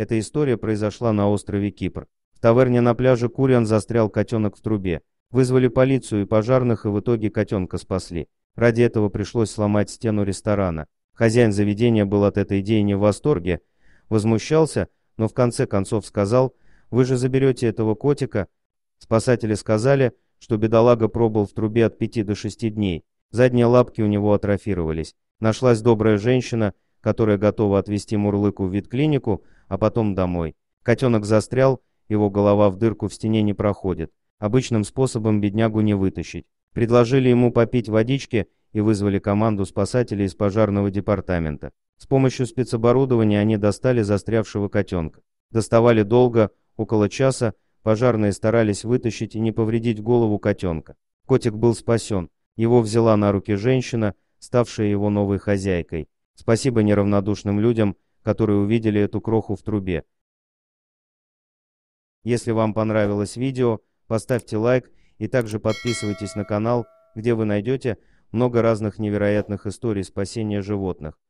Эта история произошла на острове Кипр. В таверне на пляже Куриан застрял котенок в трубе. Вызвали полицию и пожарных, и в итоге котенка спасли. Ради этого пришлось сломать стену ресторана. Хозяин заведения был от этой идеи не в восторге, возмущался, но в конце концов сказал, «Вы же заберете этого котика». Спасатели сказали, что бедолага пробыл в трубе от пяти до шести дней. Задние лапки у него атрофировались. Нашлась добрая женщина, которая готова отвезти Мурлыку в ветклинику, а потом домой. Котенок застрял, его голова в дырку в стене не проходит. Обычным способом беднягу не вытащить. Предложили ему попить водички и вызвали команду спасателей из пожарного департамента. С помощью спецоборудования они достали застрявшего котенка. Доставали долго, около часа, пожарные старались вытащить и не повредить голову котенка. Котик был спасен, его взяла на руки женщина, ставшая его новой хозяйкой. Спасибо неравнодушным людям, которые увидели эту кроху в трубе. Если вам понравилось видео, поставьте лайк и также подписывайтесь на канал, где вы найдете много разных невероятных историй спасения животных.